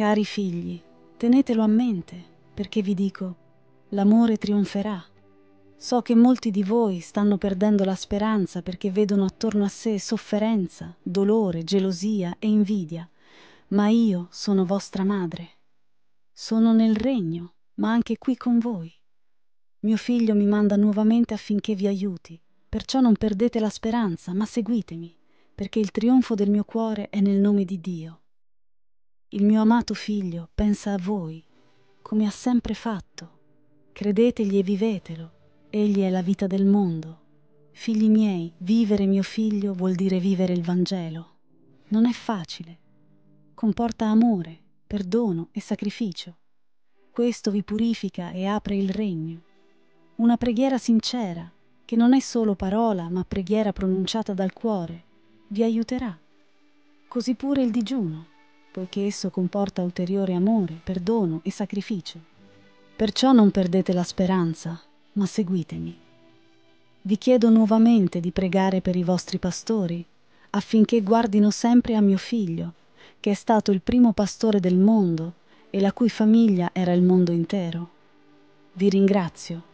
Cari figli, tenetelo a mente, perché vi dico, l'amore trionferà. So che molti di voi stanno perdendo la speranza perché vedono attorno a sé sofferenza, dolore, gelosia e invidia, ma io sono vostra madre. Sono nel regno, ma anche qui con voi. Mio figlio mi manda nuovamente affinché vi aiuti, perciò non perdete la speranza, ma seguitemi, perché il trionfo del mio cuore è nel nome di Dio. Il mio amato figlio pensa a voi, come ha sempre fatto. Credetegli e vivetelo. Egli è la vita del mondo. Figli miei, vivere mio figlio vuol dire vivere il Vangelo. Non è facile. Comporta amore, perdono e sacrificio. Questo vi purifica e apre il regno. Una preghiera sincera, che non è solo parola, ma preghiera pronunciata dal cuore, vi aiuterà. Così pure il digiuno poiché esso comporta ulteriore amore, perdono e sacrificio. Perciò non perdete la speranza, ma seguitemi. Vi chiedo nuovamente di pregare per i vostri pastori, affinché guardino sempre a mio figlio, che è stato il primo pastore del mondo e la cui famiglia era il mondo intero. Vi ringrazio